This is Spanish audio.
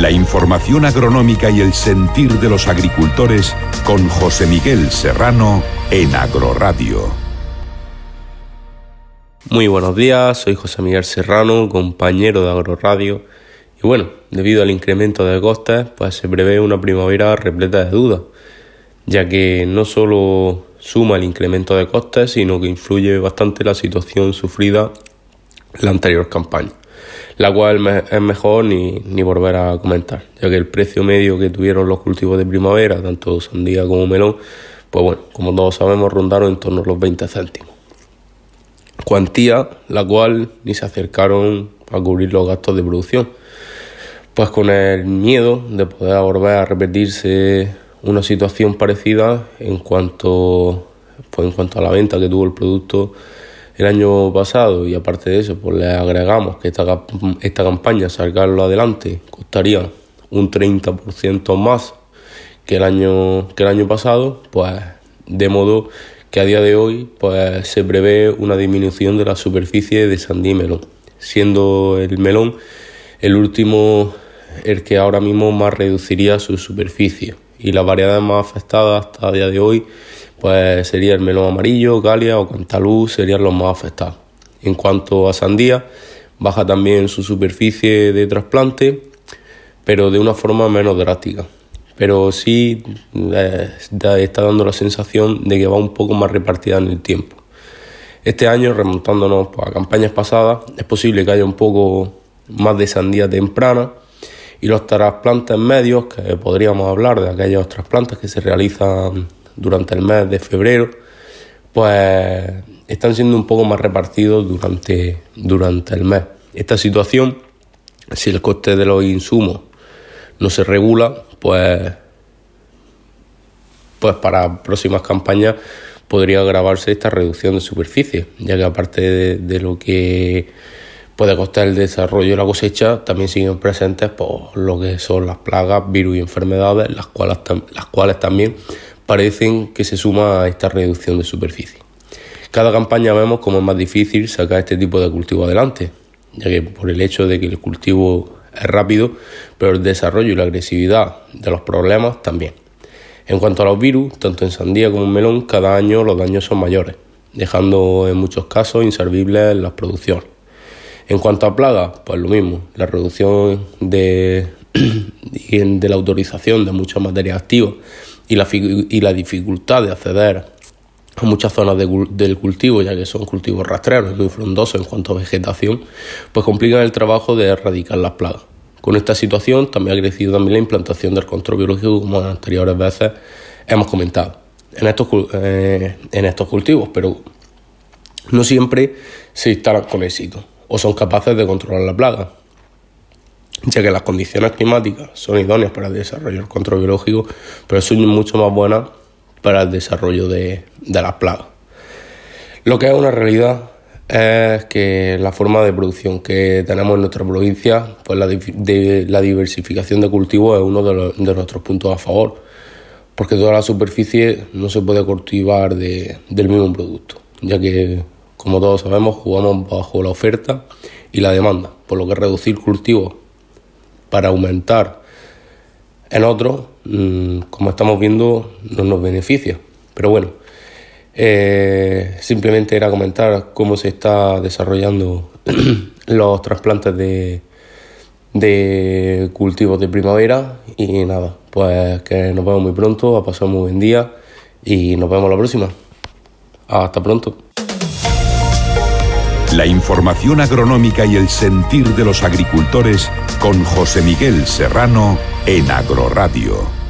La información agronómica y el sentir de los agricultores con José Miguel Serrano en Agroradio. Muy buenos días, soy José Miguel Serrano, compañero de Agroradio. Y bueno, debido al incremento de costes, pues se prevé una primavera repleta de dudas, ya que no solo suma el incremento de costes, sino que influye bastante la situación sufrida la anterior campaña la cual es mejor ni, volver a comentar, ya que el precio medio que tuvieron los cultivos de primavera, tanto sandía como melón, pues bueno, como todos sabemos, rondaron en torno a los 20 céntimos. Cuantía la cual ni se acercaron a cubrir los gastos de producción, pues con el miedo de poder volver a repetirse una situación parecida en cuanto, pues en cuanto a la venta que tuvo el producto el año pasado y aparte de eso, pues le agregamos que esta, esta campaña, sacarlo adelante, costaría un 30% más que el año que el año pasado, pues de modo que a día de hoy pues se prevé una disminución de la superficie de sandía siendo el melón el último el que ahora mismo más reduciría su superficie y la variedad más afectada hasta a día de hoy pues sería el melón amarillo, galia o cantaluz serían los más afectados. En cuanto a sandía, baja también su superficie de trasplante, pero de una forma menos drástica. Pero sí eh, está dando la sensación de que va un poco más repartida en el tiempo. Este año, remontándonos pues, a campañas pasadas, es posible que haya un poco más de sandía temprana y los trasplantes medios, que podríamos hablar de aquellas trasplantes que se realizan durante el mes de febrero, pues están siendo un poco más repartidos durante, durante el mes. Esta situación, si el coste de los insumos no se regula, pues, pues para próximas campañas podría agravarse esta reducción de superficie, ya que aparte de, lo que puede costar el desarrollo de la cosecha, también siguen presentes por pues, lo que son las plagas, virus y enfermedades, las cuales, las cuales también parecen que se suma a esta reducción de superficie. Cada campaña vemos cómo es más difícil sacar este tipo de cultivo adelante, ya que por el hecho de que el cultivo es rápido, pero el desarrollo y la agresividad de los problemas también. En cuanto a los virus, tanto en sandía como en melón, cada año los daños son mayores, dejando en muchos casos inservibles las producciones. En cuanto a plagas, pues lo mismo, la reducción de, de la autorización de muchas materias activas y la, dificultad de acceder a muchas zonas del cultivo, ya que son cultivos rastreros y muy frondosos en cuanto a vegetación, pues complican el trabajo de erradicar las plagas. Con esta situación también ha crecido también la implantación del control biológico, como en anteriores veces hemos comentado, en estos, eh, en estos cultivos, pero no siempre se instalan con éxito o son capaces de controlar la plaga, ya que las condiciones climáticas son idóneas para el desarrollo del control biológico, pero son mucho más buenas para el desarrollo de, de las plagas. Lo que es una realidad es que la forma de producción que tenemos en nuestra provincia, pues la, de, la diversificación de cultivos es uno de, de, nuestros puntos a favor, porque toda la superficie no se puede cultivar de, del mismo producto, ya que, como todos sabemos, jugamos bajo la oferta y la demanda, por lo que reducir cultivos para aumentar. En otros, mm, como estamos viendo, no nos beneficia. Pero bueno, eh, simplemente era comentar cómo se está desarrollando los trasplantes de, cultivos de primavera y nada, pues que nos vemos muy pronto, a pasar un muy buen día y nos vemos la próxima. Hasta pronto. La información agronómica y el sentir de los agricultores con José Miguel Serrano en Agroradio.